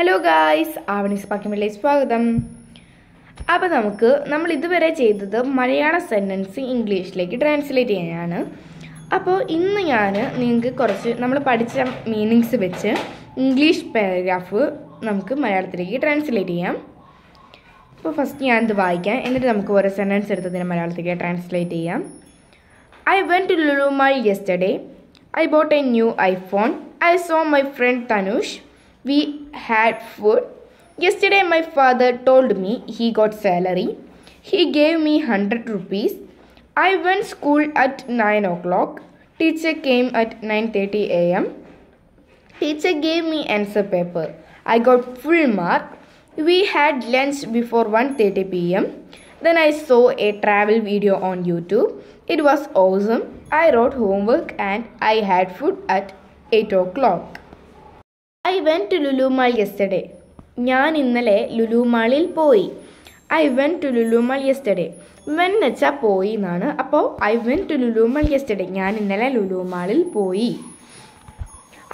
Hello guys ആവണീസ് പാക്കിമിലെ സ്വാഗതം അപ്പോൾ നമുക്ക് നമ്മൾ ഇതുവരെ ചെയ്തത് മലയാള സെൻറ്റൻസ് ഇംഗ്ലീഷിലേക്ക് ട്രാൻസ്ലേറ്റ് ചെയ്യാനാണ് അപ്പോൾ ഇന്ന് ഞാൻ നിങ്ങൾക്ക് കുറച്ച് നമ്മൾ പഠിച്ച മീനിങ്സ് വെച്ച് ഇംഗ്ലീഷ് പാരഗ്രാഫ് നമുക്ക് മലയാളത്തിലേക്ക് ട്രാൻസ്ലേറ്റ് ചെയ്യാം അപ്പോൾ ഫസ്റ്റ് ഞാനിത് വായിക്കാം എന്നിട്ട് നമുക്ക് ഓരോ സെൻറ്റൻസ് എടുത്ത് മലയാളത്തിലേക്ക് ട്രാൻസ്ലേറ്റ് ചെയ്യാം I went to Lulu mall yesterday I bought a new iPhone I saw my friend Tanush we had food. Yesterday my father told me he got salary. He gave me 100 rupees. I went school at 9 o'clock. Teacher came at 9.30 am. Teacher gave me answer paper. I got full mark. We had lunch before 1.30 pm. Then I saw a travel video on YouTube. It was awesome. I wrote homework and I had food at 8 o'clock. Went to Lulu mall yesterday ഞാൻ ഇന്നലെ ലുലു മാളിൽ പോയി I went to Lulu mall yesterday went എന്ന് വെച്ചാൽ പോയി എന്നാണ് അപ്പോൾ I went to Lulu mall yesterday ഞാൻ ഇന്നലെ ലുലു മാളിൽ പോയി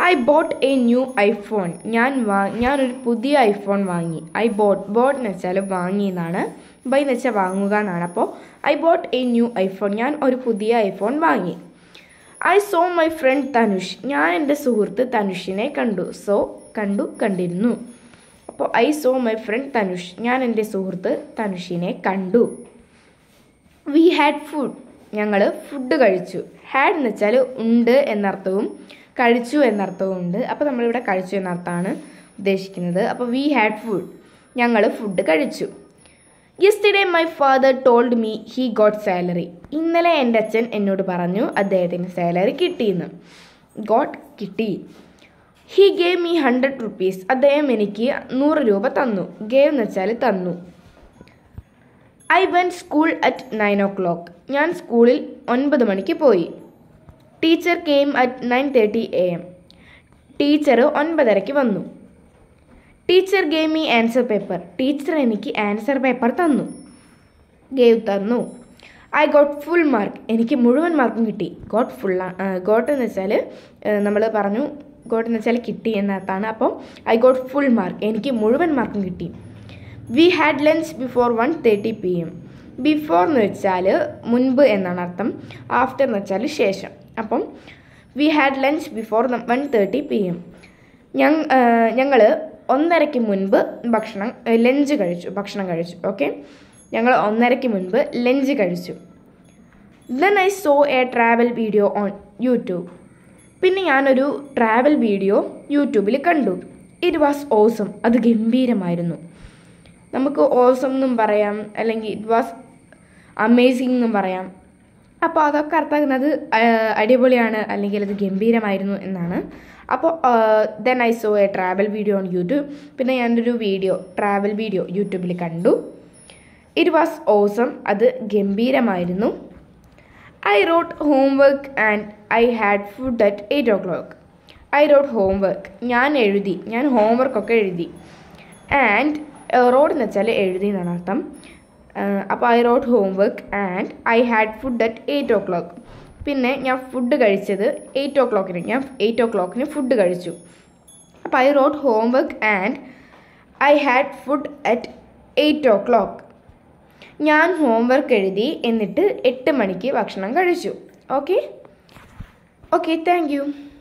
I bought a new iPhone ഞാൻ വാ ഞാനൊരു പുതിയ ഐഫോൺ വാങ്ങി ഐ ബോട്ട് ബോട്ട് എന്ന് വെച്ചാൽ വാങ്ങി എന്നാണ് ബൈ എന്ന് വെച്ചാൽ വാങ്ങുക എന്നാണ് അപ്പോൾ I bought a new iPhone ഞാൻ ഒരു പുതിയ ഐഫോൺ വാങ്ങി I saw my friend Tanush ഞാൻ എൻ്റെ സുഹൃത്ത് തനുഷിനെ കണ്ടു സോ കണ്ടു കണ്ടിരുന്നു അപ്പോൾ I saw my friend Tanush ഞാൻ എൻ്റെ സുഹൃത്ത് തനുഷിനെ കണ്ടു വി ഹാഡ് ഫുഡ് ഞങ്ങൾ ഫുഡ് കഴിച്ചു ഹാഡ് എന്ന് വെച്ചാൽ ഉണ്ട് എന്നർത്ഥവും കഴിച്ചു എന്നർത്ഥവും ഉണ്ട് അപ്പോൾ നമ്മളിവിടെ കഴിച്ചു എന്നർത്ഥമാണ് ഉദ്ദേശിക്കുന്നത് അപ്പോൾ വി ഹാഡ് ഫുഡ് ഞങ്ങൾ ഫുഡ് കഴിച്ചു yesterday my father told me he got salary ഇന്നലെ എൻ്റെ അച്ഛൻ എന്നോട് പറഞ്ഞു അദ്ദേഹത്തിന് സാലറി കിട്ടിയെന്ന് ഗോട്ട് കിട്ടി he gave me hundred rupees അദ്ദേഹം എനിക്ക് നൂറ് രൂപ തന്നു ഗേവ് എന്ന് വെച്ചാൽ തന്നു I went school at nine o'clock ഞാൻ സ്കൂളിൽ ഒൻപത് മണിക്ക് പോയി teacher came at nine thirty A M teacher ഒൻപതരയ്ക്ക് വന്നു teacher gave me answer paper teacher എനിക്ക് ആൻസർ പേപ്പർ തന്നു ഗേവ് തന്നു ഐ ഗോട്ട് ഫുൾ മാർക്ക് എനിക്ക് മുഴുവൻ മാർക്കും കിട്ടി ഗോട്ട് ഫുൾ ഗോട്ട് എന്ന് വെച്ചാൽ നമ്മൾ പറഞ്ഞു ഗോട്ട് എന്ന് വെച്ചാൽ കിട്ടി എന്നതാണ് അപ്പം ഐ ഗോട്ട് ഫുൾ മാർക്ക് എനിക്ക് മുഴുവൻ മാർക്കും കിട്ടി we had lunch before one thirty P M before എന്ന് വെച്ചാൽ മുൻപ് എന്നാണ് അർത്ഥം ആഫ്റ്റർ എന്ന് വെച്ചാൽ ശേഷം അപ്പം we had lunch before one thirty P M ഞങ്ങൾ ഞങ്ങൾ ഒന്നരയ്ക്ക് മുൻപ് ഭക്ഷണം ലഞ്ച് കഴിച്ചു ഭക്ഷണം കഴിച്ചു ഓക്കെ ഞങ്ങൾ ഒന്നരയ്ക്ക് മുൻപ് ലഞ്ച് കഴിച്ചു then I saw a travel video on YouTube പിന്നെ ഞാനൊരു ട്രാവൽ വീഡിയോ യൂട്യൂബിൽ കണ്ടു ഇറ്റ് വാസ് ഓസം അത് ഗംഭീരമായിരുന്നു നമുക്ക് ഓസം എന്നും പറയാം അല്ലെങ്കിൽ ഇറ്റ് വാസ് അമേസിംഗ് എന്നും പറയാം അപ്പോൾ അതൊക്കെ അർത്ഥാക്കുന്നത് അടിപൊളിയാണ് അല്ലെങ്കിൽ അത് ഗംഭീരമായിരുന്നു എന്നാണ് അപ്പോൾ then I saw a travel video on YouTube പിന്നെ ഞാനൊരു വീഡിയോ ട്രാവൽ വീഡിയോ യൂട്യൂബിൽ കണ്ടു ഇറ്റ് വാസ് ഓസം അത് ഗംഭീരമായിരുന്നു I wrote homework and I had food at 8 o'clock. I wrote homework. ഞാൻ എഴുതി ഞാൻ ഹോംവർക്ക് ഒക്കെ എഴുതി ആൻഡ് റോഡ് uh, എന്ന് വെച്ചാൽ എഴുതി എന്നാണ് അർത്ഥം അപ്പോൾ I wrote homework and I had food at eight o'clock പിന്നെ ഞാൻ ഫുഡ് കഴിച്ചത് എയ്റ്റ് ഓ ക്ലോക്കിന് ഞാൻ എയ്റ്റ് ഓ ക്ലോക്കിന് ഫുഡ് കഴിച്ചു അപ്പോൾ I wrote homework and I had food at eight o'clock ഞാൻ ഹോംവർക്ക് എഴുതി എന്നിട്ട് എട്ട് മണിക്ക് ഭക്ഷണം കഴിച്ചു ഓക്കെ ഓക്കെ താങ്ക്